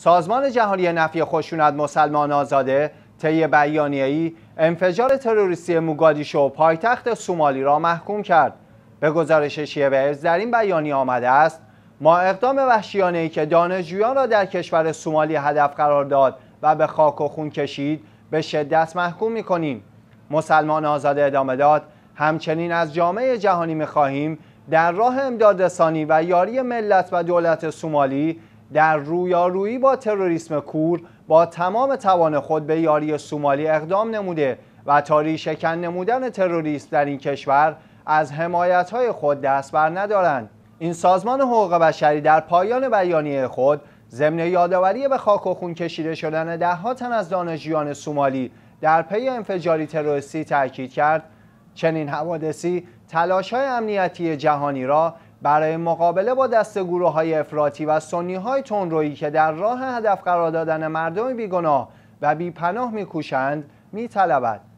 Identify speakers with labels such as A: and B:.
A: سازمان جهانی نفی خشونت مسلمان آزاده طی ای انفجار تروریستی موگادیشو پایتخت سومالی را محکوم کرد. به گزارش بیز در این بیانیه آمده است ما اقدام وحشیانه ای که دانشجویان را در کشور سومالی هدف قرار داد و به خاک و خون کشید به شدت محکوم می کنیم. مسلمان آزاده ادامه داد همچنین از جامعه جهانی می خواهیم در راه امدادرسانی و یاری ملت و دولت سومالی در رویارویی با تروریسم کور با تمام توان خود به یاری سومالی اقدام نموده و تاری شکن نمودن تروریست در این کشور از حمایتهای خود دست بر ندارند این سازمان حقوق بشری در پایان بیانیه خود ضمن یادآوری به خاک و خون کشیده شدن دهها تن از دانشجویان سومالی در پی انفجاری تروریستی تاکید کرد چنین حوادثی تلاش های امنیتی جهانی را برای مقابله با دست گروه های افراطی و سنی های تندرویی که در راه هدف قرار دادن مردم بیگناه و بیپناه میکوشند میطلبد